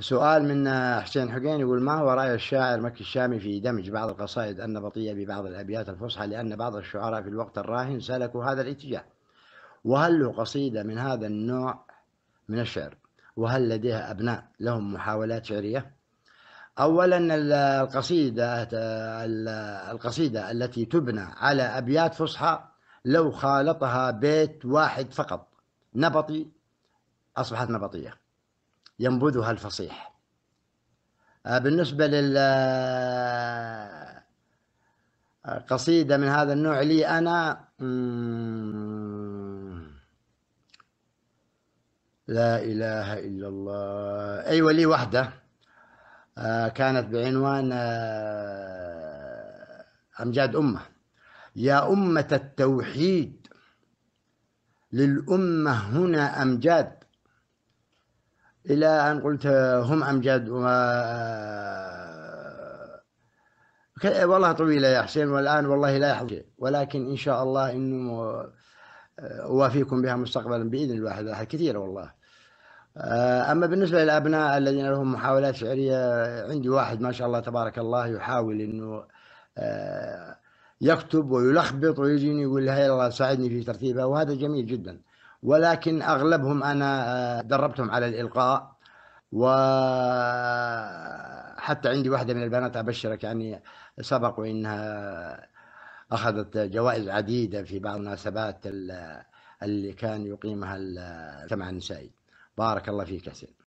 سؤال من حسين حقين يقول ما هو رأي الشاعر مكي الشامي في دمج بعض القصائد النبطية ببعض الأبيات الفصحى لأن بعض الشعراء في الوقت الراهن سلكوا هذا الاتجاه وهل له قصيدة من هذا النوع من الشعر وهل لديها أبناء لهم محاولات شعرية أولا القصيدة القصيدة التي تبنى على أبيات فصحى لو خالطها بيت واحد فقط نبطي أصبحت نبطية ينبذها الفصيح آه، بالنسبة لل آه، قصيدة من هذا النوع لي أنا لا إله إلا الله أيوة لي واحدة آه، كانت بعنوان أمجاد أمة يا أمة التوحيد للأمة هنا أمجاد إلى أن قلت هم أمجد و آه، والله طويلة يا حسين والآن والله لا يحضر ولكن إن شاء الله إنه آه، أوافيكم بها مستقبلا بإذن الواحد الواحد كثيرة والله آه، أما بالنسبة للأبناء الذين لهم محاولات شعرية عندي واحد ما شاء الله تبارك الله يحاول إنه يكتب ويلخبط ويجيني يقول هيا الله ساعدني في ترتيبها وهذا جميل جدا ولكن أغلبهم أنا آه، دربتهم على الإلقاء وحتى عندي واحدة من البنات أبشرك يعني سبق وإنها أخذت جوائز عديدة في بعض المناسبات اللي كان يقيمها المجتمع آه، النسائي بارك الله فيك يا حسين